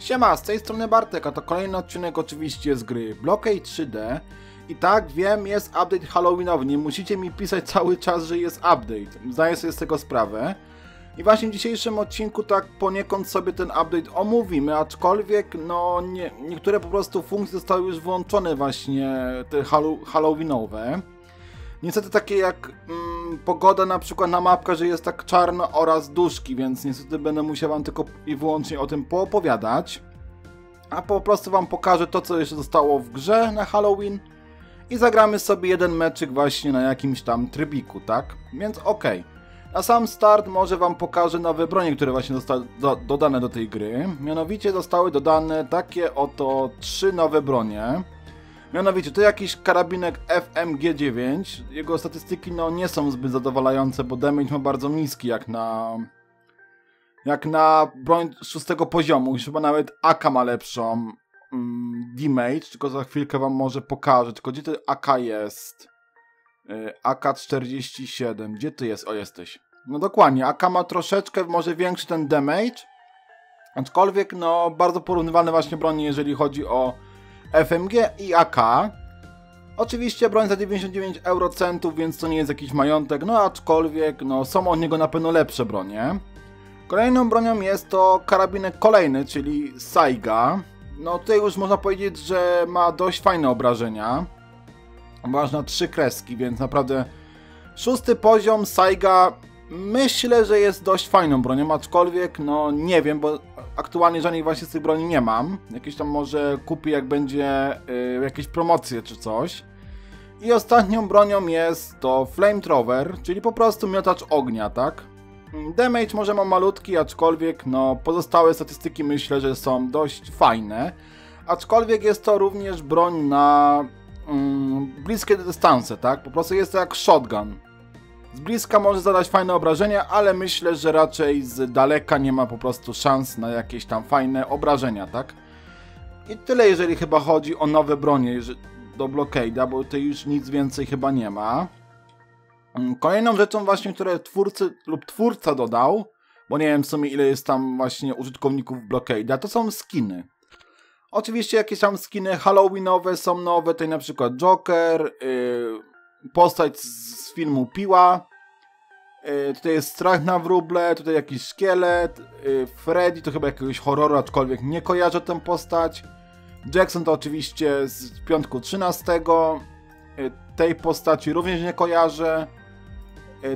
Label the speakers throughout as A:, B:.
A: Siema, z tej strony Bartek, a to kolejny odcinek oczywiście z gry Blockade 3D. I tak, wiem, jest update halloweenowy, nie musicie mi pisać cały czas, że jest update. Zdaję sobie z tego sprawę. I właśnie w dzisiejszym odcinku tak poniekąd sobie ten update omówimy, aczkolwiek no nie, niektóre po prostu funkcje zostały już włączone właśnie, te halloweenowe. Niestety takie jak mm, pogoda na przykład na mapkę, że jest tak czarno oraz duszki, więc niestety będę musiał wam tylko i wyłącznie o tym poopowiadać. A po prostu wam pokażę to, co jeszcze zostało w grze na Halloween i zagramy sobie jeden meczyk właśnie na jakimś tam trybiku, tak? Więc okej. Okay. Na sam start może wam pokażę nowe bronie, które właśnie zostały do, dodane do tej gry. Mianowicie zostały dodane takie oto trzy nowe bronie. Mianowicie to jakiś karabinek FMG9. Jego statystyki no, nie są zbyt zadowalające, bo damage ma bardzo niski jak na jak na broń szóstego poziomu. I chyba nawet AK ma lepszą mm, damage, tylko za chwilkę wam może pokażę. Tylko gdzie to AK jest? Y, AK-47. Gdzie ty jest? O, jesteś. No dokładnie, AK ma troszeczkę może większy ten damage, aczkolwiek no bardzo porównywalne właśnie broni, jeżeli chodzi o FMG i AK. Oczywiście broń za 99 eurocentów, więc to nie jest jakiś majątek, no aczkolwiek no, są od niego na pewno lepsze bronie. Kolejną bronią jest to karabinek kolejny, czyli Saiga. No tutaj już można powiedzieć, że ma dość fajne obrażenia. Masz na trzy kreski, więc naprawdę szósty poziom Saiga Myślę, że jest dość fajną bronią, aczkolwiek no nie wiem, bo aktualnie żadnej właśnie z tych broni nie mam. Jakieś tam może kupię jak będzie yy, jakieś promocje czy coś. I ostatnią bronią jest to Flamethrower, czyli po prostu miotacz ognia, tak? Damage może ma malutki, aczkolwiek no pozostałe statystyki myślę, że są dość fajne. Aczkolwiek jest to również broń na mm, bliskie dystanse, tak? Po prostu jest to jak shotgun. Z bliska może zadać fajne obrażenia, ale myślę, że raczej z daleka nie ma po prostu szans na jakieś tam fajne obrażenia, tak? I tyle, jeżeli chyba chodzi o nowe bronie do blokada, bo tutaj już nic więcej chyba nie ma. Mm, kolejną rzeczą właśnie, które twórcy lub twórca dodał, bo nie wiem w sumie ile jest tam właśnie użytkowników blokada, to są skiny. Oczywiście jakieś tam skiny halloweenowe są nowe, tutaj na przykład Joker, yy, postać z filmu Piła. Yy, tutaj jest strach na wróble, tutaj jakiś szkielet. Yy, Freddy to chyba jakiegoś horroru, aczkolwiek nie kojarzę tę postać. Jackson to oczywiście z piątku 13. Yy, e, tej postaci również nie kojarzę.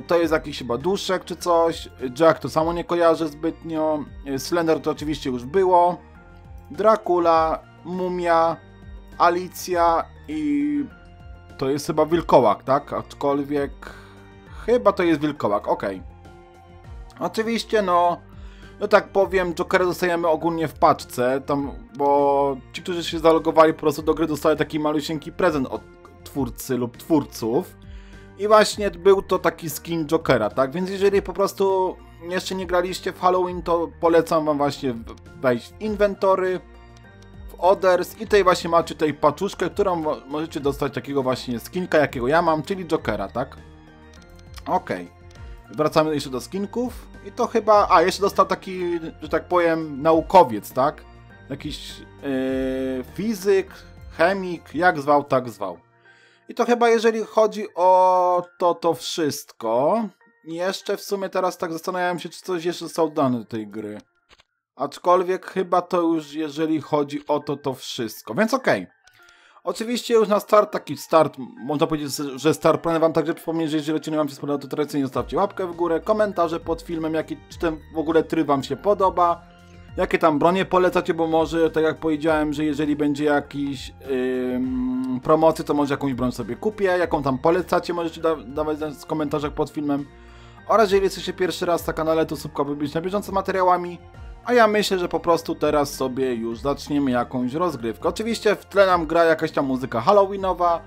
A: To jest jakiś chyba duszek czy coś. Jack to samo nie kojarzę zbytnio. Slender to oczywiście już było. Dracula, Mumia, Alicja i to jest chyba wilkołak, tak? Aczkolwiek... Chyba to jest wilkołak, ok. Oczywiście, no... No tak powiem, Jokera dostajemy ogólnie w paczce, tam, bo ci, którzy się zalogowali po prostu do gry, dostali taki malusieńki prezent od twórcy lub twórców. I właśnie był to taki skin Jokera, tak? Więc jeżeli po prostu jeszcze nie graliście w Halloween, to polecam wam właśnie wejść w inwentory, Others i tej właśnie macie tej paczuszkę, którą możecie dostać takiego właśnie skinka, jakiego ja mam, czyli Jokera, tak? Okej. Okay. Wracamy jeszcze do skinków i to chyba... A, jeszcze dostał taki, że tak powiem, naukowiec, tak? Jakiś yy, fizyk, chemik, jak zwał, tak zwał. I to chyba jeżeli chodzi o to, to wszystko. Jeszcze w sumie teraz tak zastanawiałem się, czy coś jeszcze zostało dane do tej gry. Aczkolwiek chyba to już jeżeli chodzi o to, to wszystko. Więc okej. Okay. Oczywiście już na start, taki start, można powiedzieć, że start plany wam także przypomnieć, że jeżeli nie wam się spodoba to tradycyjnie zostawcie łapkę w górę, komentarze pod filmem, jaki, czy ten w ogóle tryb wam się podoba, jakie tam bronie polecacie, bo może, tak jak powiedziałem, że jeżeli będzie jakiś yy, promocji, to może jakąś broń sobie kupię, jaką tam polecacie, możecie da dawać w komentarzach pod filmem. Oraz jeżeli jesteście pierwszy raz na kanale, to subka by być na bieżąco materiałami. A ja myślę, że po prostu teraz sobie już zaczniemy jakąś rozgrywkę. Oczywiście w tle nam gra jakaś tam muzyka halloweenowa,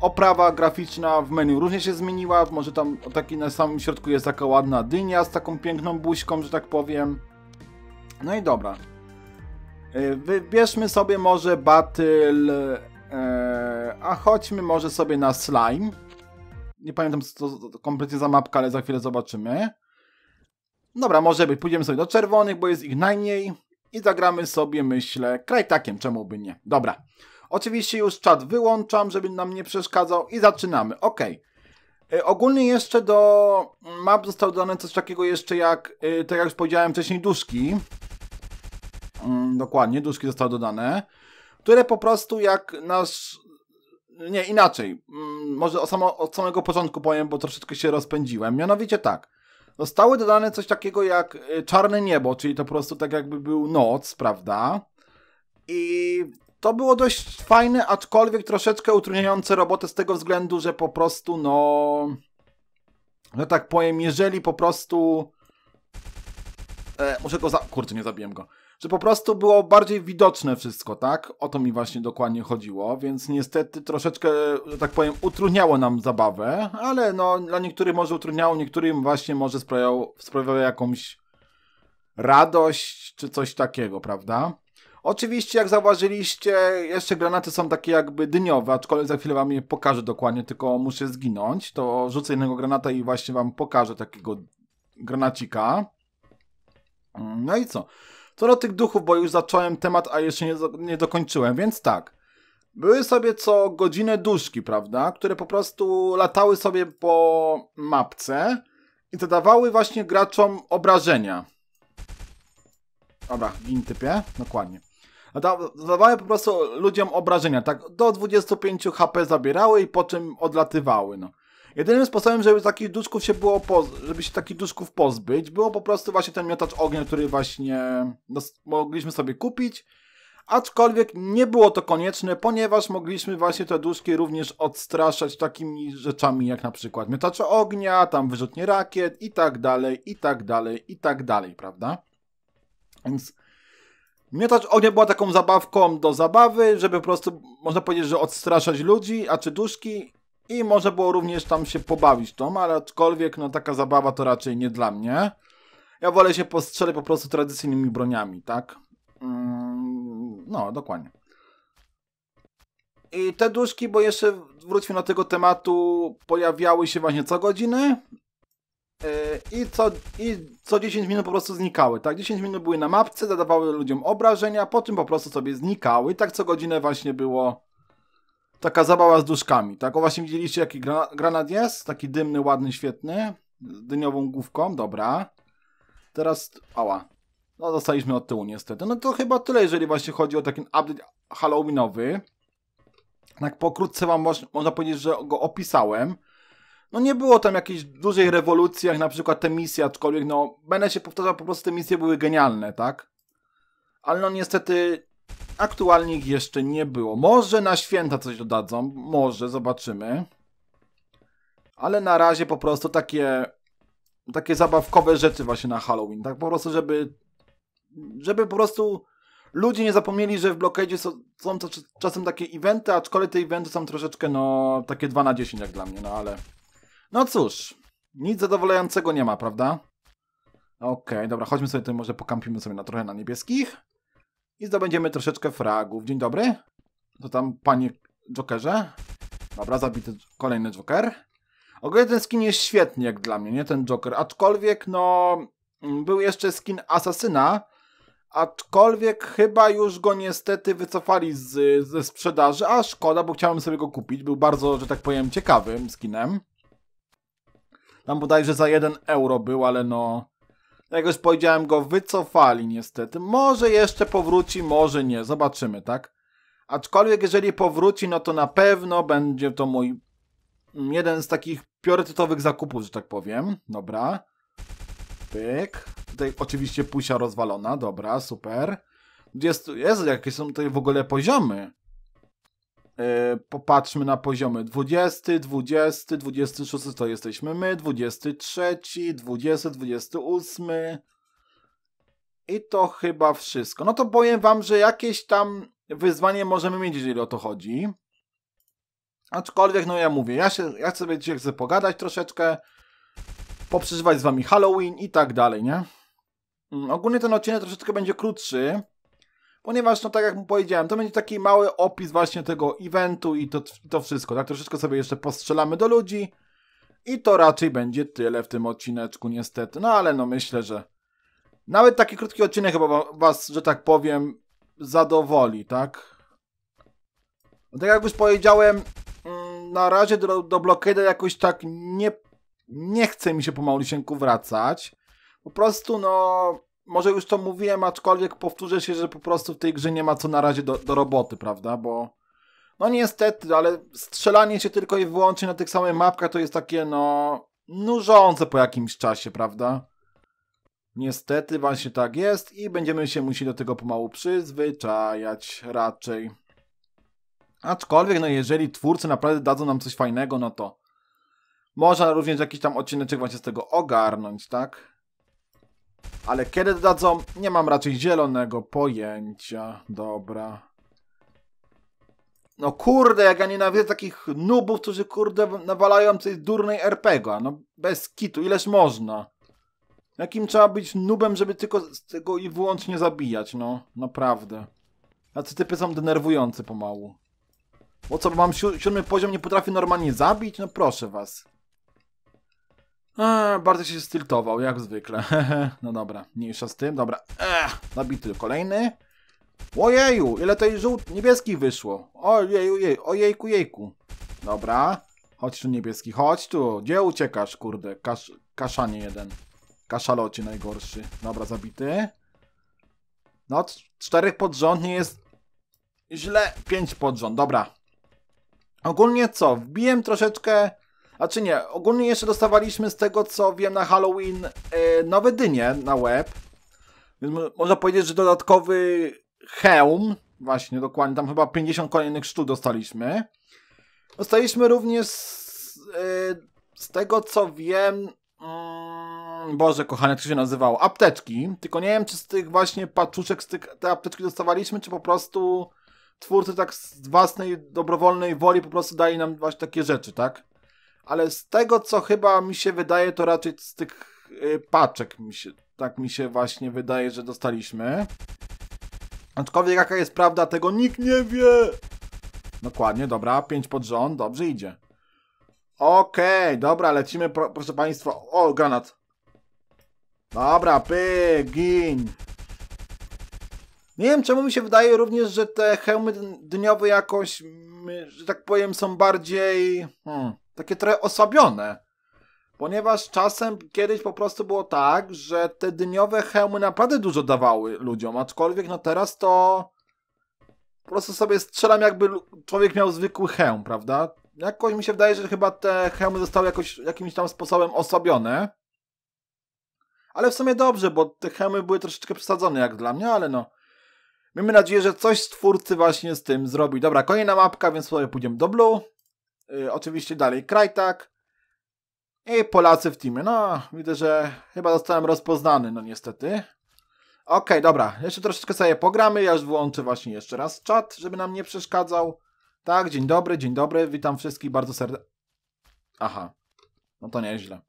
A: oprawa graficzna w menu różnie się zmieniła, może tam taki na samym środku jest taka ładna dynia z taką piękną buźką, że tak powiem. No i dobra. Y, wybierzmy sobie może battle, e, a chodźmy może sobie na slime. Nie pamiętam co to kompletnie za mapka, ale za chwilę zobaczymy. Dobra, może być, pójdziemy sobie do czerwonych, bo jest ich najmniej i zagramy sobie, myślę, kraj takiem, czemu by nie. Dobra. Oczywiście już czat wyłączam, żeby nam nie przeszkadzał i zaczynamy. Ok. Yy, e, ogólnie jeszcze do map został dodane coś takiego jeszcze jak, yy, tak jak już powiedziałem wcześniej, duszki. Mm, dokładnie, duszki zostały dodane. Które po prostu jak nasz... Nie, inaczej. Mm, może samo, od samego początku powiem, bo troszeczkę się rozpędziłem. Mianowicie tak. Zostały no, dodane coś takiego jak y, czarne niebo, czyli to po prostu tak jakby był noc, prawda? I to było dość fajne, aczkolwiek troszeczkę utrudniające robotę z tego względu, że po prostu, no. No tak powiem, jeżeli po prostu. E, muszę go za. Kurczę, nie zabiłem go że po prostu było bardziej widoczne wszystko, tak? O to mi właśnie dokładnie chodziło, więc niestety troszeczkę, że tak powiem, utrudniało nam zabawę, ale no dla niektórych może utrudniało, niektórym właśnie może sprawiało, jakąś radość czy coś takiego, prawda? Oczywiście, jak zauważyliście, jeszcze granaty są takie jakby dyniowe, aczkolwiek za chwilę wam je pokażę dokładnie, tylko muszę zginąć. To rzucę jednego granata i właśnie wam pokażę takiego granacika. No i co? Co do tych duchów, bo już zacząłem temat, a jeszcze nie, nie dokończyłem, więc tak. Były sobie co godzinę duszki, prawda? Które po prostu latały sobie po mapce i zadawały właśnie graczom obrażenia. Dobra, gin typie, dokładnie. Zadawały po prostu ludziom obrażenia, tak do 25 HP zabierały i po czym odlatywały, no. Jedynym sposobem, żeby takich duszków się było, żeby się takich duszków pozbyć, było po prostu właśnie ten miotacz ognia, który właśnie mogliśmy sobie kupić. Aczkolwiek nie było to konieczne, ponieważ mogliśmy właśnie te duszki również odstraszać takimi rzeczami jak na przykład miotacze ognia, tam wyrzutnie rakiet i tak dalej, i tak dalej, i tak dalej, prawda? Więc miotacz ognia była taką zabawką do zabawy, żeby po prostu, można powiedzieć, że odstraszać ludzi, a czy duszki i może było również tam się pobawić tą, ale aczkolwiek no taka zabawa to raczej nie dla mnie. Ja wolę się postrzelę po prostu tradycyjnymi broniami, tak? Mm, no, dokładnie. I te duszki, bo jeszcze wróćmy do tego tematu, pojawiały się właśnie co godziny yy, i co, i co 10 minut po prostu znikały, tak? 10 minut były na mapce, zadawały ludziom obrażenia, po czym po prostu sobie znikały. I tak co godzinę właśnie było taka zabawa z duszkami, tak? O właśnie widzieliście jaki granat jest? Taki dymny, ładny, świetny. Z dyniową główką, dobra. Teraz, ała. No dostaliśmy od tyłu niestety. No to chyba tyle, jeżeli właśnie chodzi o taki update halloweenowy. Tak pokrótce wam można powiedzieć, że go opisałem. No nie było tam jakiejś dużej rewolucji, jak na przykład te misje, aczkolwiek no będę się powtarzał, po prostu te misje były genialne, tak? Ale no niestety Aktualnie ich jeszcze nie było. Może na święta coś dodadzą, może, zobaczymy. Ale na razie po prostu takie takie zabawkowe rzeczy właśnie na Halloween, tak po prostu, żeby żeby po prostu ludzie nie zapomnieli, że w blokadzie są, są to czasem takie eventy, aczkolwiek te eventy są troszeczkę, no, takie 2 na 10 jak dla mnie, no ale... No cóż, nic zadowalającego nie ma, prawda? Okej, okay, dobra, chodźmy sobie tutaj, może pokampimy sobie na trochę na niebieskich i zdobędziemy troszeczkę fragów. Dzień dobry. To tam, panie Jokerze. Dobra, zabity kolejny Joker. Ogólnie ten skin jest świetny jak dla mnie, nie? Ten Joker. Aczkolwiek, no... Był jeszcze skin Asasyna, aczkolwiek chyba już go niestety wycofali z, ze sprzedaży, a szkoda, bo chciałem sobie go kupić. Był bardzo, że tak powiem, ciekawym skinem. Tam bodajże za 1 euro był, ale no... Tak jak już powiedziałem, go wycofali niestety. Może jeszcze powróci, może nie. Zobaczymy, tak? Aczkolwiek jeżeli powróci, no to na pewno będzie to mój mm, jeden z takich priorytetowych zakupów, że tak powiem. Dobra. Pyk. Tutaj oczywiście pusia rozwalona. Dobra, super. Jest, jest jakie są tutaj w ogóle poziomy. Y, popatrzmy na poziomy 20, 20, 26 to jesteśmy my, 23, 20, 28 i to chyba wszystko. No to powiem wam, że jakieś tam wyzwanie możemy mieć, jeżeli o to chodzi. Aczkolwiek, no ja mówię, ja, się, ja sobie dzisiaj chcę pogadać troszeczkę, poprzeżywać z wami Halloween i tak dalej, nie? Mm, ogólnie ten odcinek troszeczkę będzie krótszy, ponieważ no tak jak powiedziałem, to będzie taki mały opis właśnie tego eventu i to, to wszystko, tak? Troszeczkę sobie jeszcze postrzelamy do ludzi i to raczej będzie tyle w tym odcineczku niestety, no ale no myślę, że nawet taki krótki odcinek chyba was, że tak powiem, zadowoli, tak? No tak jak już powiedziałem, mm, na razie do, do blokady jakoś tak nie, nie chce mi się po Maulisieńku wracać. Po prostu, no, może już to mówiłem, aczkolwiek powtórzę się, że po prostu w tej grze nie ma co na razie do, do roboty, prawda? Bo no niestety, ale strzelanie się tylko i wyłącznie na tych samych mapkach to jest takie, no, nużące po jakimś czasie, prawda? Niestety właśnie tak jest i będziemy się musieli do tego pomału przyzwyczajać raczej. Aczkolwiek, no jeżeli twórcy naprawdę dadzą nam coś fajnego, no to można również jakiś tam odcineczek właśnie z tego ogarnąć, tak? Ale kiedy dadzą? Nie mam raczej zielonego pojęcia. Dobra. No kurde, jak ja nienawidzę takich nubów, którzy kurde nawalają tej durnej RPGa. No bez kitu, ileż można. Jakim trzeba być nubem, żeby tylko z tego i wyłącznie zabijać, no. Naprawdę. Tacy typy są denerwujące pomału. Bo co, mam si siódmy poziom, nie potrafię normalnie zabić? No proszę was bardzo się styltował, jak zwykle. no dobra, mniejsza z tym, dobra. Ech, nabity kolejny. Ojeju, ile tej żółt niebieskich wyszło. Ojeju, ojeju, ojejku, jejku. Dobra, chodź tu niebieski, chodź tu. Gdzie uciekasz, kurde? Kasz, kaszanie jeden. Kaszalocie najgorszy. Dobra, zabity. No, czterech pod rząd nie jest źle. Pięć pod rząd, dobra. Ogólnie co, wbiłem troszeczkę a czy nie, ogólnie jeszcze dostawaliśmy z tego co wiem na Halloween e, nowe dynie na web. Więc można powiedzieć, że dodatkowy hełm, właśnie dokładnie, tam chyba 50 kolejnych sztuk dostaliśmy. Dostaliśmy również z, e, z tego co wiem, mm, Boże kochane, jak to się nazywało, apteczki. Tylko nie wiem czy z tych właśnie paczuszek, z tych, te apteczki dostawaliśmy, czy po prostu twórcy tak z własnej, dobrowolnej woli po prostu dali nam właśnie takie rzeczy, tak? ale z tego, co chyba mi się wydaje, to raczej z tych y, paczek mi się, tak mi się właśnie wydaje, że dostaliśmy. Aczkolwiek jaka jest prawda, tego nikt nie wie. Dokładnie, dobra, 5 pod rząd, dobrze idzie. Okej, okay, dobra, lecimy, pro, proszę państwa. O, granat. Dobra, pyk, gin. Nie wiem, czemu mi się wydaje również, że te hełmy dniowe jakoś, że tak powiem, są bardziej... Hmm takie trochę osłabione. Ponieważ czasem kiedyś po prostu było tak, że te dniowe hełmy naprawdę dużo dawały ludziom, aczkolwiek no teraz to po prostu sobie strzelam jakby człowiek miał zwykły hełm, prawda? Jakoś mi się wydaje, że chyba te hełmy zostały jakoś, jakimś tam sposobem osłabione. Ale w sumie dobrze, bo te hełmy były troszeczkę przesadzone jak dla mnie, ale no. Miejmy nadzieję, że coś twórcy właśnie z tym zrobi. Dobra, kolejna mapka, więc sobie pójdziemy do Blue. Y, oczywiście dalej Krajtak i Polacy w teamie. No, widzę, że chyba zostałem rozpoznany, no niestety. Okej, okay, dobra, jeszcze troszeczkę sobie pogramy, ja już włączę właśnie jeszcze raz czat, żeby nam nie przeszkadzał. Tak, dzień dobry, dzień dobry, witam wszystkich bardzo serdecznie. Aha, no to nieźle.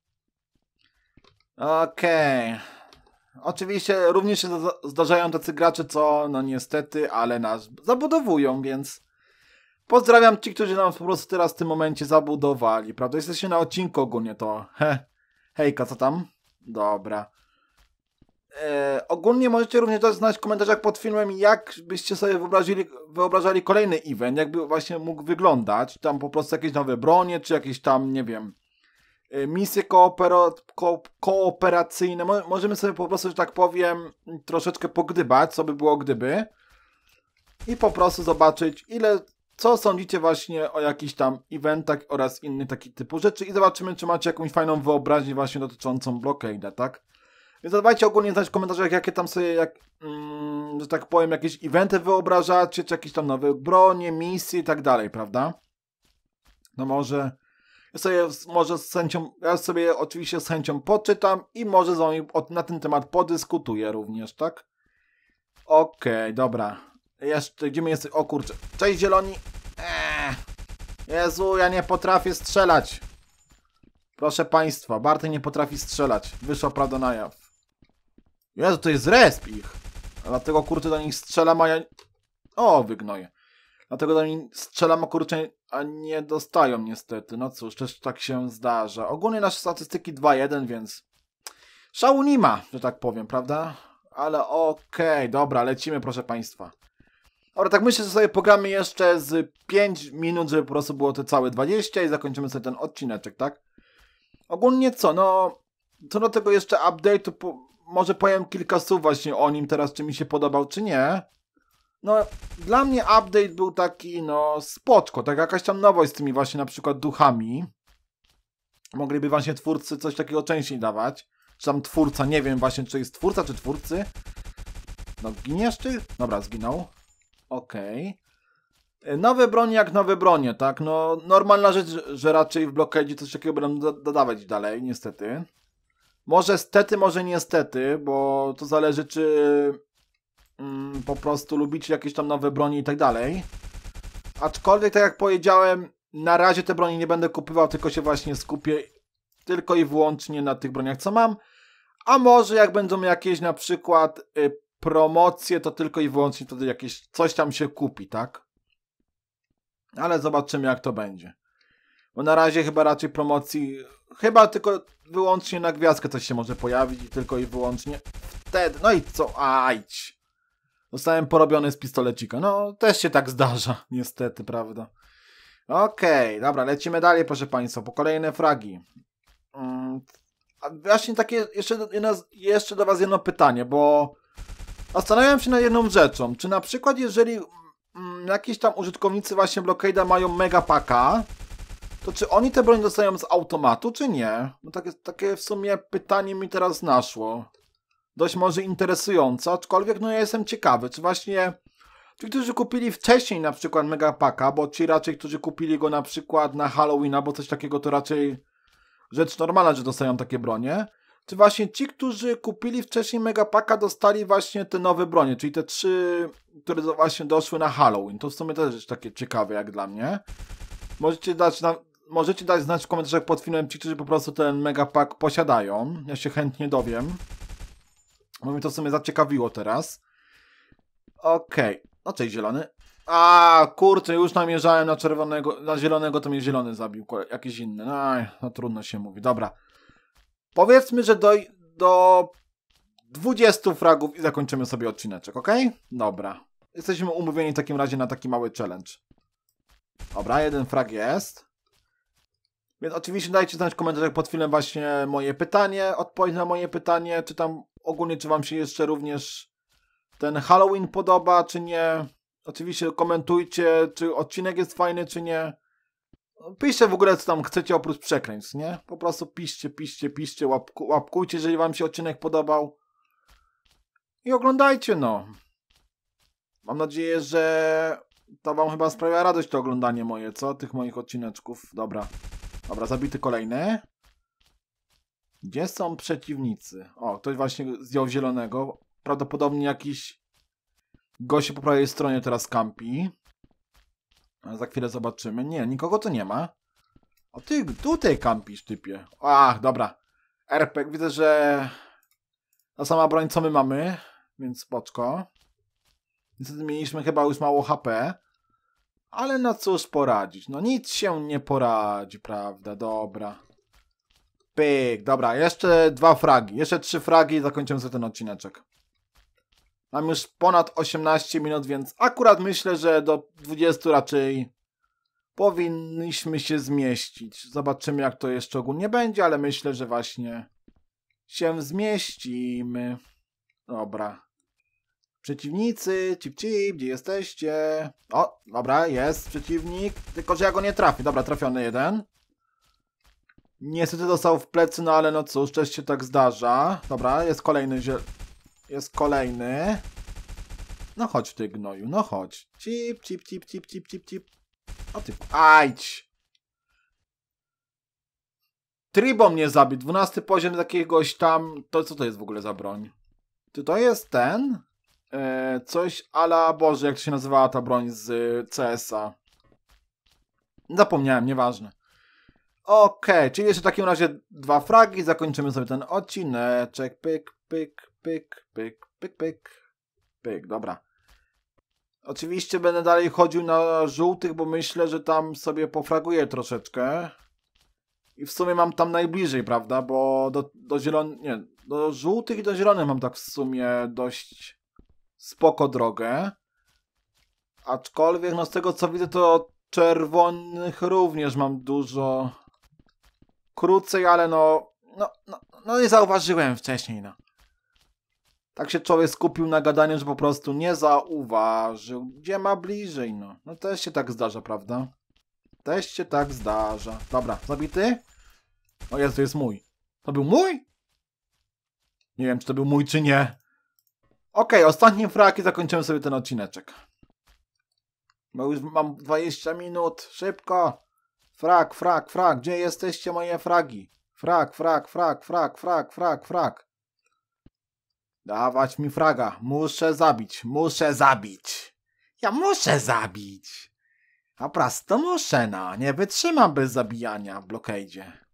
A: Okej. Okay. Oczywiście również się zdarzają tacy gracze, co no niestety, ale nas zabudowują, więc Pozdrawiam ci, którzy nam po prostu teraz w tym momencie zabudowali, prawda? Jesteście na odcinku ogólnie to. He. Hejka, co tam? Dobra. E, ogólnie możecie również też znać w komentarzach pod filmem, jak byście sobie wyobrazili, wyobrażali kolejny event, jakby właśnie mógł wyglądać. Czy tam po prostu jakieś nowe bronie, czy jakieś tam, nie wiem, e, misje ko, kooperacyjne. Mo, możemy sobie po prostu, że tak powiem, troszeczkę pogdybać, co by było gdyby. I po prostu zobaczyć, ile co sądzicie właśnie o jakichś tam eventach oraz innych takich typu rzeczy i zobaczymy, czy macie jakąś fajną wyobraźnię właśnie dotyczącą blockade'a, tak? Więc zadawajcie ogólnie znać w komentarzach, jakie tam sobie, jak, mm, że tak powiem, jakieś eventy wyobrażacie, czy jakieś tam nowe bronie, misje i tak dalej, prawda? No może... Ja sobie może z chęcią, ja sobie oczywiście z chęcią poczytam i może z nami na ten temat podyskutuję również, tak? Okej, okay, dobra. Jeszcze, gdzie my jest? O kurczę. Cześć zieloni. Eee. Jezu, ja nie potrafię strzelać. Proszę państwa, Barty nie potrafi strzelać. Wyszła prawda na jaw. Jezu, to jest resp ich. A dlatego kurczę do nich strzelam, a ja... O, wygnoję. Dlatego do nich strzelam, a kurczę, a nie dostają niestety. No cóż, też tak się zdarza. Ogólnie nasze statystyki 2-1, więc... Szału nie ma, że tak powiem, prawda? Ale okej, okay, dobra, lecimy proszę państwa. Dobra, tak myślę, że sobie pogramy jeszcze z 5 minut, żeby po prostu było to całe 20 i zakończymy sobie ten odcineczek, tak? Ogólnie co, no... Co do tego jeszcze update'u, po, może powiem kilka słów właśnie o nim teraz, czy mi się podobał, czy nie. No, dla mnie update był taki, no, spoczko, tak jakaś tam nowość z tymi właśnie na przykład duchami. Mogliby właśnie twórcy coś takiego częściej dawać. Czy tam twórca, nie wiem właśnie, czy jest twórca, czy twórcy. No, giniesz ty? Dobra, zginął. Okej. Okay. E, nowe bronie jak nowe bronie, tak? No, normalna rzecz, że raczej w blokadzie coś takiego będą dodawać dalej, niestety. Może stety, może niestety, bo to zależy, czy mm, po prostu lubicie jakieś tam nowe broni i tak dalej. Aczkolwiek, tak jak powiedziałem, na razie te broni nie będę kupywał, tylko się właśnie skupię tylko i wyłącznie na tych broniach, co mam. A może jak będą jakieś na przykład y, promocje to tylko i wyłącznie wtedy jakieś coś tam się kupi, tak? Ale zobaczymy jak to będzie. Bo na razie chyba raczej promocji, chyba tylko wyłącznie na gwiazdkę coś się może pojawić i tylko i wyłącznie wtedy. No i co? Ajć! Zostałem porobiony z pistolecika. No, też się tak zdarza, niestety, prawda? Okej, okay, dobra, lecimy dalej, proszę Państwa, po kolejne fragi. Mm, a właśnie takie, jeszcze, jeszcze do Was jedno pytanie, bo Zastanawiam się nad jedną rzeczą, czy na przykład jeżeli mm, jakieś tam użytkownicy właśnie Blockade'a mają mega paka, to czy oni te broń dostają z automatu, czy nie? No takie, takie w sumie pytanie mi teraz naszło. Dość może interesujące, aczkolwiek no ja jestem ciekawy, czy właśnie ci, którzy kupili wcześniej na przykład Paka, bo ci raczej, którzy kupili go na przykład na Halloween albo coś takiego, to raczej rzecz normalna, że dostają takie bronie. Czy właśnie ci, którzy kupili wcześniej Megapaka, dostali właśnie te nowe bronie, czyli te trzy, które właśnie doszły na Halloween. To w sumie też jest takie ciekawe jak dla mnie. Możecie dać, na, możecie dać znać w komentarzach pod filmem ci, którzy po prostu ten Megapak posiadają. Ja się chętnie dowiem. Bo mnie to w sumie zaciekawiło teraz. Okej. Okay. No cześć, zielony. A kurczę, już namierzałem na czerwonego, na zielonego, to mnie zielony zabił, jakiś inny. No, no trudno się mówi. Dobra. Powiedzmy, że do, do 20 fragów i zakończymy sobie odcineczek, ok? Dobra. Jesteśmy umówieni w takim razie na taki mały challenge. Dobra, jeden frag jest. Więc oczywiście dajcie znać w komentarzach pod filmem właśnie moje pytanie, odpowiedź na moje pytanie, czy tam ogólnie, czy wam się jeszcze również ten Halloween podoba, czy nie. Oczywiście komentujcie, czy odcinek jest fajny, czy nie. Piszcie w ogóle, co tam chcecie oprócz przekręć, nie? Po prostu piszcie, piszcie, piszcie, łapku, łapkujcie, jeżeli wam się odcinek podobał. I oglądajcie, no. Mam nadzieję, że to wam chyba sprawia radość to oglądanie moje, co? Tych moich odcineczków. Dobra. Dobra, zabity kolejny. Gdzie są przeciwnicy? O, ktoś właśnie zdjął zielonego. Prawdopodobnie jakiś gość po prawej stronie teraz kampi za chwilę zobaczymy. Nie, nikogo tu nie ma. O ty tutaj kampisz, typie. Ach, dobra. RPG, widzę, że ta sama broń, co my mamy, więc spoczko. Niestety mieliśmy chyba już mało HP. Ale no cóż poradzić. No nic się nie poradzi, prawda? Dobra. Pyk, dobra, jeszcze dwa fragi. Jeszcze trzy fragi i zakończymy sobie ten odcineczek. Mam już ponad 18 minut, więc akurat myślę, że do 20 raczej powinniśmy się zmieścić. Zobaczymy, jak to jeszcze ogólnie będzie, ale myślę, że właśnie się zmieścimy. Dobra. Przeciwnicy, cip cip, gdzie jesteście? O, dobra, jest przeciwnik, tylko że ja go nie trafię. Dobra, trafiony jeden. Niestety dostał w plecy, no ale no cóż, cześć się tak zdarza. Dobra, jest kolejny jest kolejny. No chodź ty gnoju, no chodź. Cip, cip, cip, cip, cip, cip, cip. O ty, ajdź. Tribo mnie zabił, 12 poziom jakiegoś tam, to co to jest w ogóle za broń? Czy to jest ten? E, coś ala Boże, jak się nazywała ta broń z y, CS-a. Zapomniałem, nieważne. Okej, okay, czyli jeszcze w takim razie dwa fragi, zakończymy sobie ten odcineczek, pyk, pyk, pyk, pyk, pyk, pyk, pyk, dobra. Oczywiście będę dalej chodził na żółtych, bo myślę, że tam sobie pofraguję troszeczkę. I w sumie mam tam najbliżej, prawda? Bo do, do zielonych, nie, do żółtych i do zielonych mam tak w sumie dość spoko drogę. Aczkolwiek, no z tego co widzę, to czerwonych również mam dużo krócej, ale no, no, no, no nie zauważyłem wcześniej, no tak się człowiek skupił na gadaniu, że po prostu nie zauważył, gdzie ma bliżej, no. No też się tak zdarza, prawda? Też się tak zdarza. Dobra, zabity? O jest, to jest mój. To był mój? Nie wiem, czy to był mój, czy nie. Okej, okay, frak i zakończymy sobie ten odcineczek. Bo już mam 20 minut. Szybko! Frak, frak, frak. Gdzie jesteście moje fragi? Frak, frak, frak, frak, frak, frak, frak. Dawać mi fraga. Muszę zabić. Muszę zabić. Ja muszę zabić. A prasto muszę, no. Nie wytrzymam bez zabijania w blokejdzie.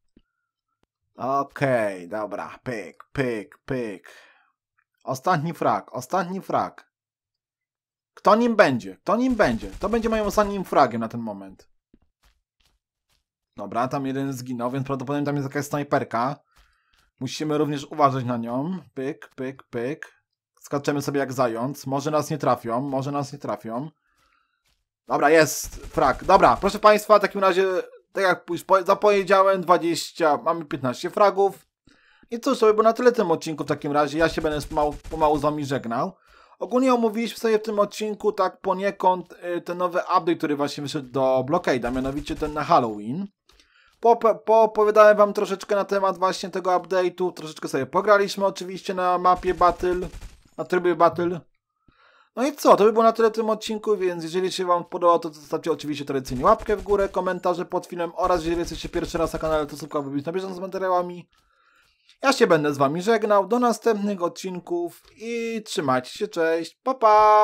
A: Okej, okay, dobra. Pyk, pyk, pyk. Ostatni frag, ostatni frag. Kto nim będzie? Kto nim będzie? To będzie moim ostatnim fragiem na ten moment. Dobra, tam jeden zginął, więc prawdopodobnie tam jest jakaś snajperka. Musimy również uważać na nią. Pyk, pyk, pyk. Skaczemy sobie jak zając. Może nas nie trafią, może nas nie trafią. Dobra, jest frak. Dobra, proszę Państwa, w takim razie, tak jak już zapowiedziałem, 20, mamy 15 fragów. I cóż, to by było na tyle w tym odcinku w takim razie. Ja się będę pomału, pomału z Wami żegnał. Ogólnie omówiliśmy sobie w tym odcinku tak poniekąd y, ten nowy update, który właśnie wyszedł do Blockade'a, mianowicie ten na Halloween. Poopowiadałem wam troszeczkę na temat właśnie tego update'u, troszeczkę sobie pograliśmy oczywiście na mapie Battle, na trybie Battle. No i co, to by było na tyle w tym odcinku, więc jeżeli się wam podobało, to zostawcie oczywiście tradycyjnie łapkę w górę, komentarze pod filmem oraz jeżeli jesteście pierwszy raz na kanale, to subskrybujcie na bieżąco z materiałami. Ja się będę z wami żegnał, do następnych odcinków i trzymajcie się, cześć, pa pa!